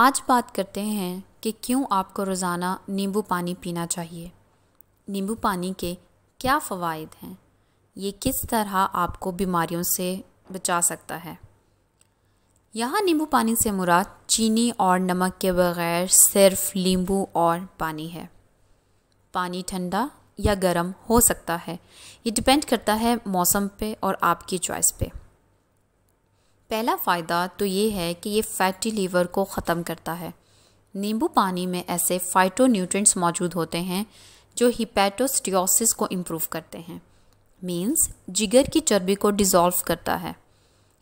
आज बात करते हैं कि क्यों आपको रोज़ाना नींबू पानी पीना चाहिए नींबू पानी के क्या फ़वाद हैं ये किस तरह आपको बीमारियों से बचा सकता है यहाँ नींबू पानी से मुराद चीनी और नमक के बगैर सिर्फ नींबू और पानी है पानी ठंडा या गर्म हो सकता है ये डिपेंड करता है मौसम पे और आपकी चॉइस पे पहला फ़ायदा तो ये है कि ये फैटी लीवर को ख़त्म करता है नींबू पानी में ऐसे फाइटो न्यूट्रेंट्स मौजूद होते हैं जो हिपैटोस्टियोसिस को इम्प्रूव करते हैं मीन्स जिगर की चर्बी को डिज़ोल्व करता है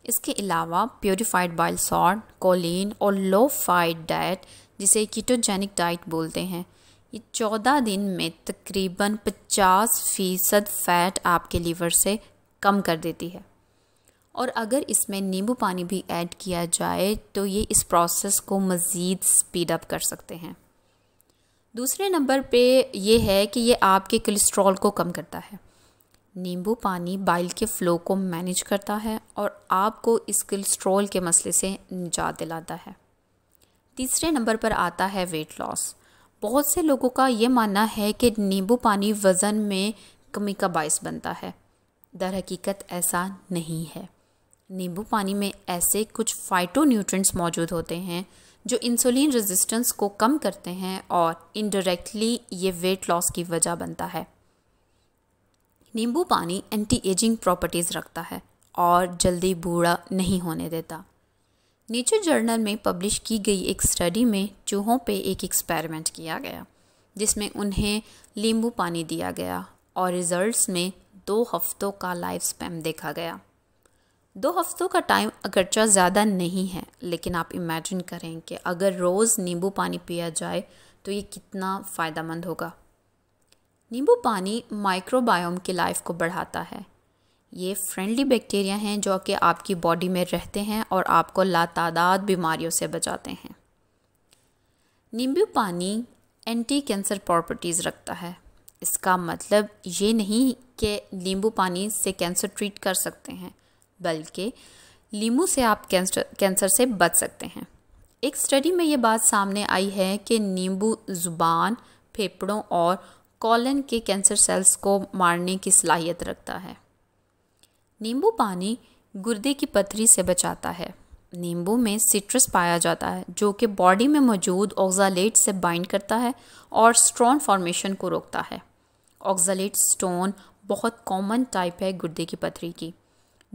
इसके अलावा प्योरीफाइड बाइल सॉल्ट कोलिन और लो फाइड डाइट जिसे कीटोजेनिक डाइट बोलते हैं ये चौदह दिन में तकरीबन पचास फ़ीसद फ़ैट आपके लीवर से कम कर देती है और अगर इसमें नींबू पानी भी ऐड किया जाए तो ये इस प्रोसेस को मज़ीद स्पीड अप कर सकते हैं दूसरे नंबर पे ये है कि ये आपके कोलेस्ट्रॉल को कम करता है नींबू पानी बाइल के फ़्लो को मैनेज करता है और आपको इस कोलेस्ट्रॉल के मसले से निजात दिलाता है तीसरे नंबर पर आता है वेट लॉस बहुत से लोगों का ये मानना है कि नींबू पानी वज़न में कमी का बायस बनता है दर हकीकत ऐसा नहीं है नींबू पानी में ऐसे कुछ फाइटो न्यूट्रेंट्स मौजूद होते हैं जो इंसुलिन रेजिस्टेंस को कम करते हैं और इनडायरेक्टली ये वेट लॉस की वजह बनता है नींबू पानी एंटी एजिंग प्रॉपर्टीज़ रखता है और जल्दी बूढ़ा नहीं होने देता नेचर जर्नल में पब्लिश की गई एक स्टडी में चूहों पे एक एक्सपेरिमेंट किया गया जिसमें उन्हें नींबू पानी दिया गया और रिजल्ट्स में दो हफ्तों का लाइफ स्पैम देखा गया दो हफ्तों का टाइम अगरचा ज़्यादा नहीं है लेकिन आप इमेजिन करें कि अगर रोज़ नींबू पानी पिया जाए तो ये कितना फ़ायदा मंद होगा नींबू पानी माइक्रोबायोम की लाइफ को बढ़ाता है ये फ्रेंडली बैक्टीरिया हैं जो कि आपकी बॉडी में रहते हैं और आपको लातादाद बीमारियों से बचाते हैं नींबू पानी एंटी कैंसर प्रॉपर्टीज़ रखता है इसका मतलब ये नहीं कि नींबू पानी से कैंसर ट्रीट कर सकते हैं बल्कि लीमू से आप कैंसर कैंसर से बच सकते हैं एक स्टडी में ये बात सामने आई है कि नींबू ज़ुबान फेफड़ों और कॉलन के कैंसर सेल्स को मारने की सलाहियत रखता है नींबू पानी गुर्दे की पथरी से बचाता है नींबू में सिट्रस पाया जाता है जो कि बॉडी में मौजूद ऑक्जालेट से बाइंड करता है और स्ट्रॉन फॉर्मेशन को रोकता है ऑक्जालेट स्टोन बहुत कॉमन टाइप है गुर्दे की पथरी की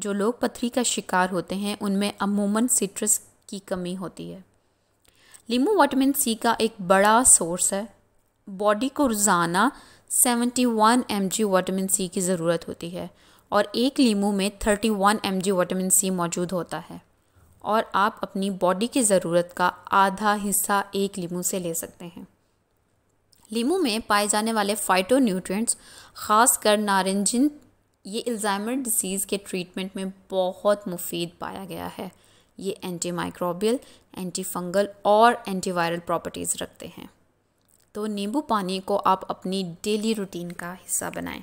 जो लोग पथरी का शिकार होते हैं उनमें अमूमन सिट्रस की कमी होती है लीमू वाइटामिन सी का एक बड़ा सोर्स है बॉडी को रोज़ाना 71 one M G vitamin C की ज़रूरत होती है और एक लीमू में 31 one M G vitamin C मौजूद होता है और आप अपनी बॉडी की ज़रूरत का आधा हिस्सा एक लीमू से ले सकते हैं लीमू में पाए जाने वाले फाइटो न्यूट्रिएंट्स खासकर नारंजिन ये इल्ज़ाइमर डिसीज़ के ट्रीटमेंट में बहुत मुफीद पाया गया है ये एंटी माइक्रोबियल एंटी फंगल और एंटीवायरल प्रॉपर्टीज़ रखते हैं तो नींबू पानी को आप अपनी डेली रूटीन का हिस्सा बनाएं